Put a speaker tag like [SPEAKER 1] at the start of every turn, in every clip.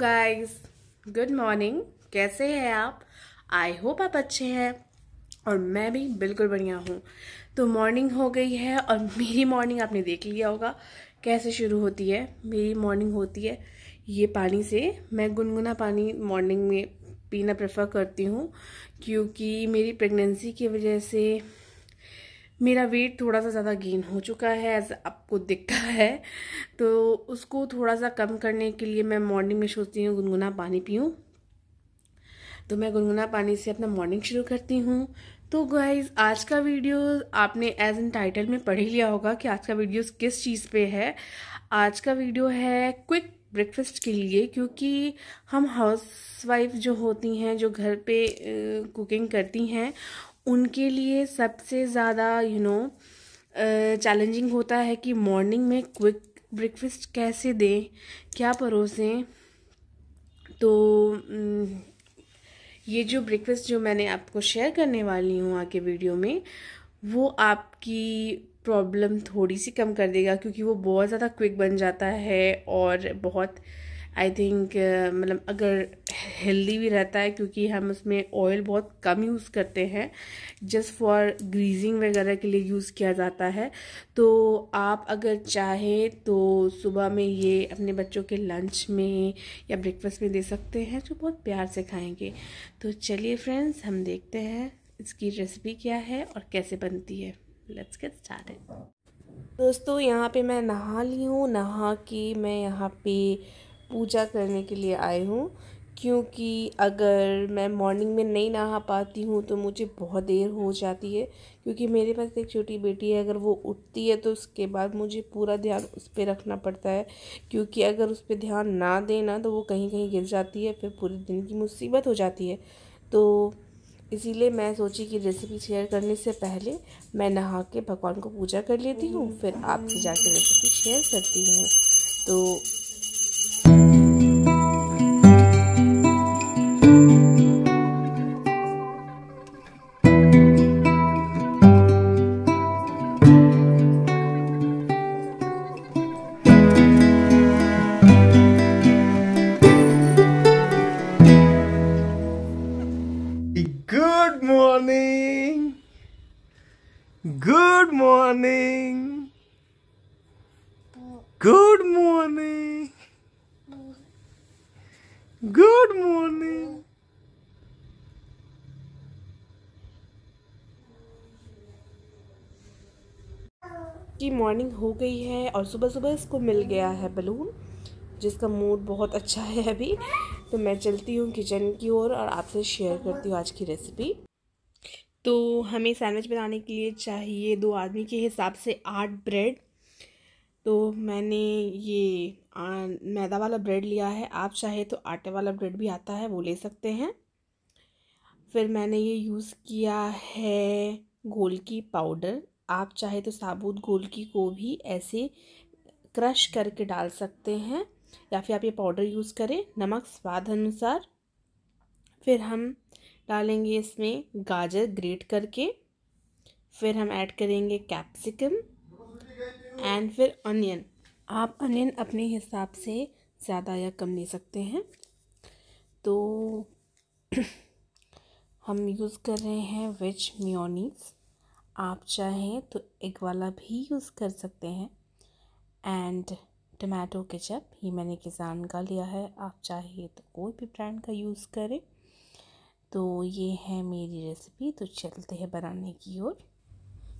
[SPEAKER 1] Guys guys good morning कैसे हैं आप आई होप आप अच्छे हैं और मैं भी बिल्कुल बढ़िया हूँ तो मॉर्निंग हो गई है और मेरी मॉर्निंग आपने देख लिया होगा कैसे शुरू होती है मेरी मॉर्निंग होती है ये पानी से मैं गुनगुना पानी मॉर्निंग में पीना प्रेफर करती हूँ क्योंकि मेरी प्रेगनेंसी की वजह से मेरा वेट थोड़ा सा ज़्यादा गेन हो चुका है एज आपको दिखता है तो उसको थोड़ा सा कम करने के लिए मैं मॉर्निंग में सोचती हूँ गुनगुना पानी पीऊँ तो मैं गुनगुना पानी से अपना मॉर्निंग शुरू करती हूँ तो गाइज आज का वीडियो आपने एज एन टाइटल में पढ़ ही लिया होगा कि आज का वीडियो किस चीज़ पे है आज का वीडियो है क्विक ब्रेकफास्ट के लिए क्योंकि हम हाउसवाइफ जो होती हैं जो घर पे कुकिंग करती हैं उनके लिए सबसे ज़्यादा यू नो चैलेंजिंग होता है कि मॉर्निंग में क्विक ब्रेकफास्ट कैसे दें क्या परोसें तो ये जो ब्रेकफास्ट जो मैंने आपको शेयर करने वाली हूँ आगे वीडियो में वो आपकी प्रॉब्लम थोड़ी सी कम कर देगा क्योंकि वो बहुत ज़्यादा क्विक बन जाता है और बहुत आई थिंक uh, मतलब अगर हेल्दी भी रहता है क्योंकि हम उसमें ऑयल बहुत कम यूज़ करते हैं जस्ट फॉर ग्रीजिंग वगैरह के लिए यूज़ किया जाता है तो आप अगर चाहें तो सुबह में ये अपने बच्चों के लंच में या ब्रेकफास्ट में दे सकते हैं जो बहुत प्यार से खाएंगे तो चलिए फ्रेंड्स हम देखते हैं इसकी रेसिपी क्या है और कैसे बनती है लेट्स गेट स्टार्ट दोस्तों यहाँ पे मैं नहा ली हूँ नहा के मैं यहाँ पे पूजा करने के लिए आई हूँ क्योंकि अगर मैं मॉर्निंग में नहीं नहा पाती हूँ तो मुझे बहुत देर हो जाती है क्योंकि मेरे पास एक छोटी बेटी है अगर वो उठती है तो उसके बाद मुझे पूरा ध्यान उस पर रखना पड़ता है क्योंकि अगर उस पर ध्यान ना देना तो वो कहीं कहीं गिर जाती है फिर पूरे दिन की मुसीबत हो जाती है तो इसीलिए मैं सोची कि रेसिपी शेयर करने से पहले मैं नहा के भगवान को पूजा कर लेती हूँ फिर आपसे जाके रेसिपी शेयर करती हूँ तो morning. Good morning. Good morning. की मॉर्निंग हो गई है और सुबह सुबह इसको मिल गया है बलून जिसका मूड बहुत अच्छा है अभी तो मैं चलती हूँ किचन की ओर और, और आपसे शेयर करती हूँ आज की रेसिपी तो हमें सैंडविच बनाने के लिए चाहिए दो आदमी के हिसाब से आठ ब्रेड तो मैंने ये आ, मैदा वाला ब्रेड लिया है आप चाहे तो आटे वाला ब्रेड भी आता है वो ले सकते हैं फिर मैंने ये यूज़ किया है गोल की पाउडर आप चाहे तो साबुत गोल की को भी ऐसे क्रश करके डाल सकते हैं या फिर आप ये पाउडर यूज़ करें नमक स्वाद अनुसार फिर हम डालेंगे इसमें गाजर ग्रेट करके फिर हम ऐड करेंगे कैप्सिकम एंड फिर अनियन आप अनियन अपने हिसाब से ज़्यादा या कम ले सकते हैं तो हम यूज़ कर रहे हैं वेज म्योनीस आप चाहें तो एग वाला भी यूज़ कर सकते हैं एंड टमाटो केचप ये मैंने किसान का लिया है आप चाहिए तो कोई भी ब्रांड का यूज़ करें तो ये है मेरी रेसिपी तो चलते हैं बनाने की ओर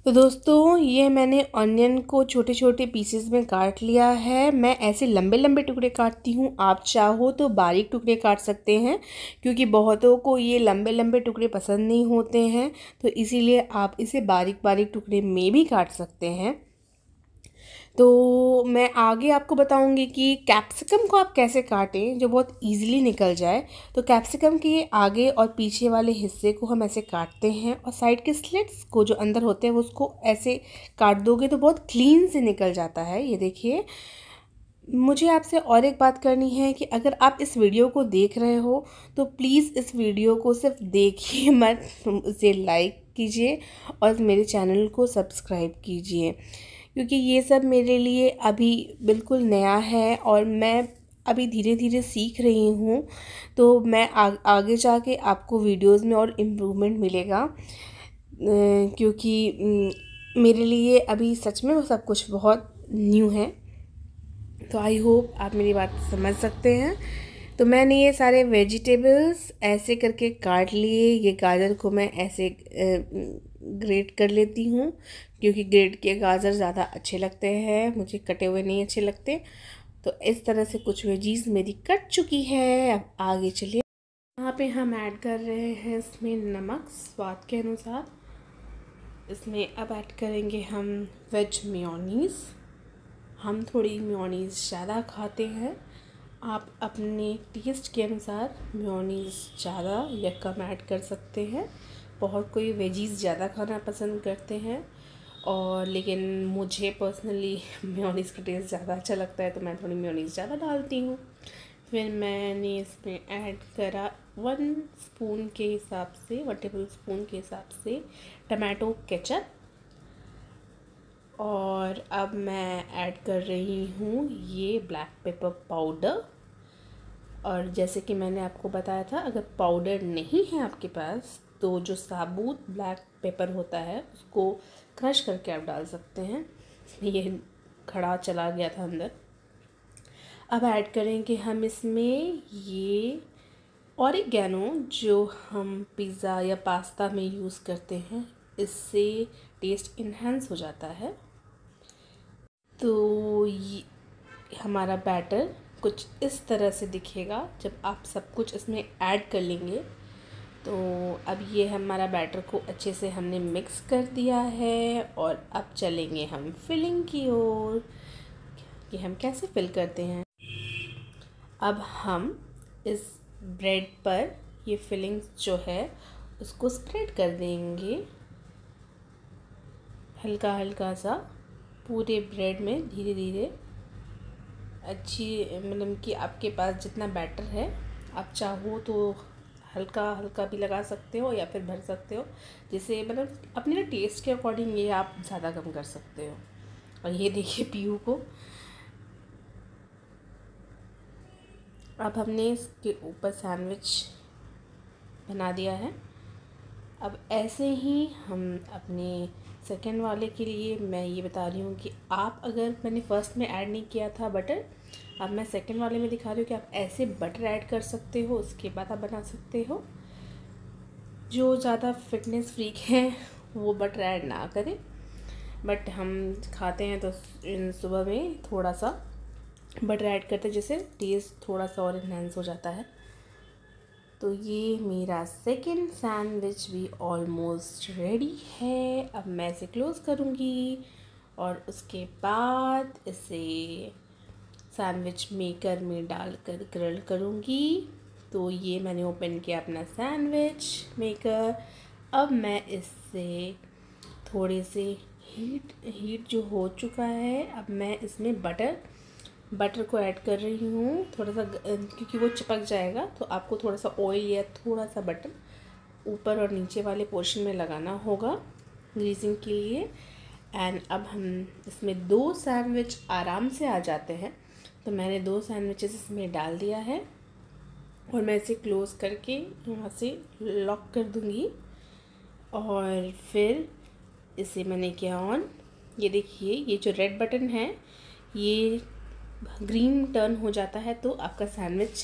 [SPEAKER 1] तो दोस्तों ये मैंने ऑनियन को छोटे छोटे पीसेस में काट लिया है मैं ऐसे लंबे लंबे टुकड़े काटती हूँ आप चाहो तो बारीक टुकड़े काट सकते हैं क्योंकि बहुतों को ये लंबे लंबे टुकड़े पसंद नहीं होते हैं तो इसीलिए आप इसे बारीक बारीक टुकड़े में भी काट सकते हैं तो मैं आगे आपको बताऊंगी कि कैप्सिकम को आप कैसे काटें जो बहुत इजीली निकल जाए तो कैप्सिकम के आगे और पीछे वाले हिस्से को हम ऐसे काटते हैं और साइड के स्लिट्स को जो अंदर होते हैं उसको ऐसे काट दोगे तो बहुत क्लीन से निकल जाता है ये देखिए मुझे आपसे और एक बात करनी है कि अगर आप इस वीडियो को देख रहे हो तो प्लीज़ इस वीडियो को सिर्फ देखिए मत उसे लाइक कीजिए और मेरे चैनल को सब्सक्राइब कीजिए क्योंकि ये सब मेरे लिए अभी बिल्कुल नया है और मैं अभी धीरे धीरे सीख रही हूँ तो मैं आ, आगे जाके आपको वीडियोस में और इम्प्रूवमेंट मिलेगा क्योंकि मेरे लिए अभी सच में वो सब कुछ बहुत न्यू है तो आई होप आप मेरी बात समझ सकते हैं तो मैंने ये सारे वेजिटेबल्स ऐसे करके काट लिए ये गाजर को मैं ऐसे ग्रेट कर लेती हूँ क्योंकि ग्रेट के गाजर ज़्यादा अच्छे लगते हैं मुझे कटे हुए नहीं अच्छे लगते तो इस तरह से कुछ वेजीज मेरी कट चुकी है अब आगे चलिए यहाँ पे हम ऐड कर रहे हैं इसमें नमक स्वाद के अनुसार इसमें अब ऐड करेंगे हम वेज म्योनीस हम थोड़ी म्योनीस ज़्यादा खाते हैं आप अपने टेस्ट के अनुसार म्योनीस ज़्यादा या कम ऐड कर सकते हैं बहुत कोई वेजीज़ ज़्यादा खाना पसंद करते हैं और लेकिन मुझे पर्सनली म्योनीस का टेस्ट ज़्यादा अच्छा लगता है तो मैं थोड़ी म्योनीस ज़्यादा डालती हूँ फिर मैंने इसमें ऐड करा वन स्पून के हिसाब से वन टेबल स्पून के हिसाब से टमाटो केचप और अब मैं ऐड कर रही हूँ ये ब्लैक पेपर पाउडर और जैसे कि मैंने आपको बताया था अगर पाउडर नहीं है आपके पास तो जो साबुत ब्लैक पेपर होता है उसको क्रश करके आप डाल सकते हैं ये खड़ा चला गया था अंदर अब ऐड करेंगे हम इसमें ये औरिगैनो जो हम पिज़्ज़ा या पास्ता में यूज़ करते हैं इससे टेस्ट इन्हेंस हो जाता है तो ये हमारा बैटर कुछ इस तरह से दिखेगा जब आप सब कुछ इसमें ऐड कर लेंगे तो अब ये हमारा बैटर को अच्छे से हमने मिक्स कर दिया है और अब चलेंगे हम फिलिंग की ओर कि हम कैसे फिल करते हैं अब हम इस ब्रेड पर ये फिलिंग जो है उसको स्प्रेड कर देंगे हल्का हल्का सा पूरे ब्रेड में धीरे धीरे अच्छी मतलब कि आपके पास जितना बैटर है आप चाहो तो हल्का हल्का भी लगा सकते हो या फिर भर सकते हो जैसे मतलब अपने ना टेस्ट के अकॉर्डिंग ये आप ज़्यादा कम कर सकते हो और ये देखिए पीहू को अब हमने इसके ऊपर सैंडविच बना दिया है अब ऐसे ही हम अपने सेकेंड वाले के लिए मैं ये बता रही हूँ कि आप अगर मैंने फ़र्स्ट में ऐड नहीं किया था बटर अब मैं सेकेंड वाले में दिखा रही हूँ कि आप ऐसे बटर ऐड कर सकते हो उसके बाद आप बना सकते हो जो ज़्यादा फिटनेस फ्रीक हैं वो बटर ऐड ना करें बट हम खाते हैं तो सुबह में थोड़ा सा बटर ऐड करते हैं जिससे टेस्ट थोड़ा सा और इन्हेंस हो जाता है तो ये मेरा सेकेंड सैंडविच भी ऑलमोस्ट रेडी है अब मैं इसे क्लोज़ करूँगी और उसके बाद इसे सैंडविच मेकर में डालकर ग्रिल करूँगी तो ये मैंने ओपन किया अपना सैंडविच मेकर अब मैं इससे थोड़े से हीट हीट जो हो चुका है अब मैं इसमें बटर बटर को ऐड कर रही हूँ थोड़ा सा क्योंकि वो चिपक जाएगा तो आपको थोड़ा सा ऑयल या थोड़ा सा बटर ऊपर और नीचे वाले पोर्शन में लगाना होगा ग्रीसिंग के लिए एंड अब हम इसमें दो सैंडविच आराम से आ जाते हैं तो मैंने दो सैंडविचेस इसमें डाल दिया है और मैं इसे क्लोज़ करके यहाँ से लॉक कर दूँगी और फिर इसे मैंने किया ऑन ये देखिए ये जो रेड बटन है ये ग्रीन टर्न हो जाता है तो आपका सैंडविच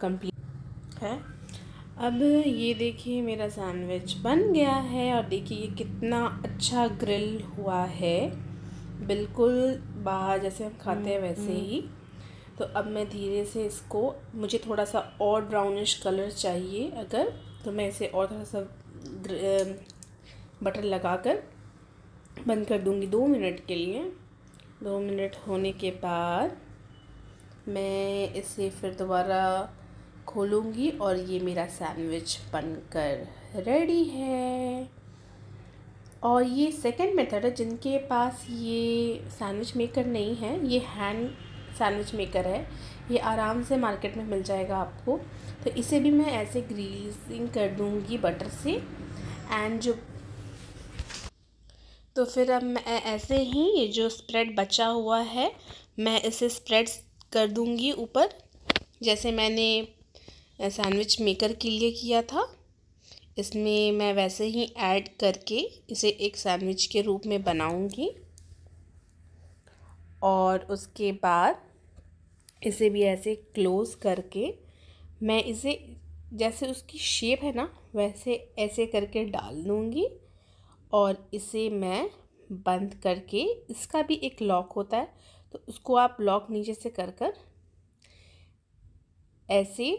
[SPEAKER 1] कंप्लीट है अब ये देखिए मेरा सैंडविच बन गया है और देखिए ये कितना अच्छा ग्रिल हुआ है बिल्कुल बाहर जैसे हम खाते हैं हम्म, वैसे हम्म। ही तो अब मैं धीरे से इसको मुझे थोड़ा सा और ब्राउनिश कलर चाहिए अगर तो मैं इसे और थोड़ा सा बटर लगा कर बंद कर दूँगी दो मिनट के लिए दो मिनट होने के बाद मैं इसे फिर दोबारा खोलूँगी और ये मेरा सैंडविच बनकर रेडी है और ये सेकंड मेथड है जिनके पास ये सैंडविच मेकर नहीं है ये हैंड सैंडविच मेकर है ये आराम से मार्केट में मिल जाएगा आपको तो इसे भी मैं ऐसे ग्रीसिंग कर दूँगी बटर से एंड जो तो फिर अब मैं ऐसे ही ये जो स्प्रेड बचा हुआ है मैं इसे स्प्रेड कर दूंगी ऊपर जैसे मैंने सैंडविच मेकर के लिए किया था इसमें मैं वैसे ही ऐड करके इसे एक सैंडविच के रूप में बनाऊंगी और उसके बाद इसे भी ऐसे क्लोज़ करके मैं इसे जैसे उसकी शेप है ना वैसे ऐसे करके डाल दूँगी और इसे मैं बंद करके इसका भी एक लॉक होता है तो उसको आप लॉक नीचे से कर कर ऐसे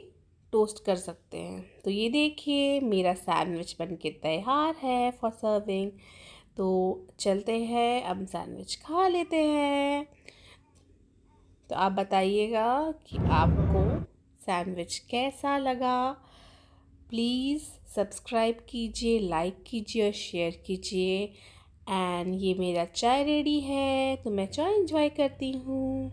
[SPEAKER 1] टोस्ट कर सकते हैं तो ये देखिए मेरा सैंडविच बन के तैयार है फॉर सर्विंग तो चलते हैं अब सैंडविच खा लेते हैं तो आप बताइएगा कि आपको सैंडविच कैसा लगा प्लीज़ सब्सक्राइब कीजिए लाइक कीजिए और शेयर कीजिए एंड ये मेरा चाय रेडी है तो मैं चाय इंजॉय करती हूँ